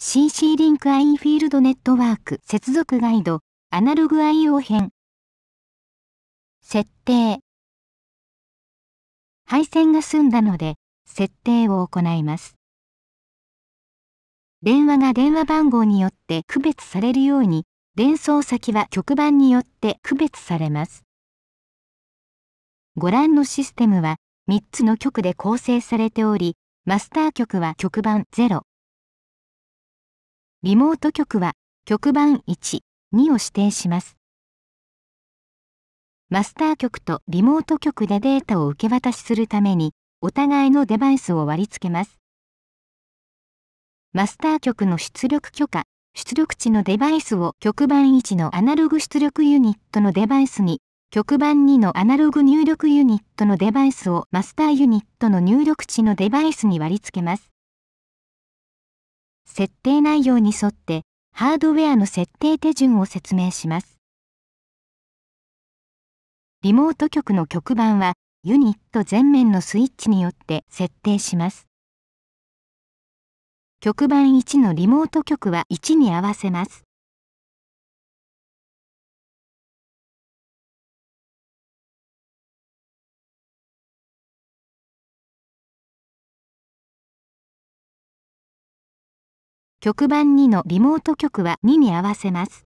CC リンク IE フィールドネットワーク接続ガイドアナログ IO 編設定配線が済んだので設定を行います電話が電話番号によって区別されるように伝送先は局番によって区別されますご覧のシステムは3つの局で構成されておりマスター局は局番0リモート局は局番1、2を指定します。マスター局とリモート局でデータを受け渡しするために、お互いのデバイスを割り付けます。マスター局の出力許可、出力値のデバイスを局番1のアナログ出力ユニットのデバイスに、局番2のアナログ入力ユニットのデバイスをマスターユニットの入力値のデバイスに割り付けます。設定内容に沿ってハードウェアの設定手順を説明します。リモート局の局番はユニット全面のスイッチによって設定します。局番1のリモート局は1に合わせます。局番2のリモート局は2に合わせます。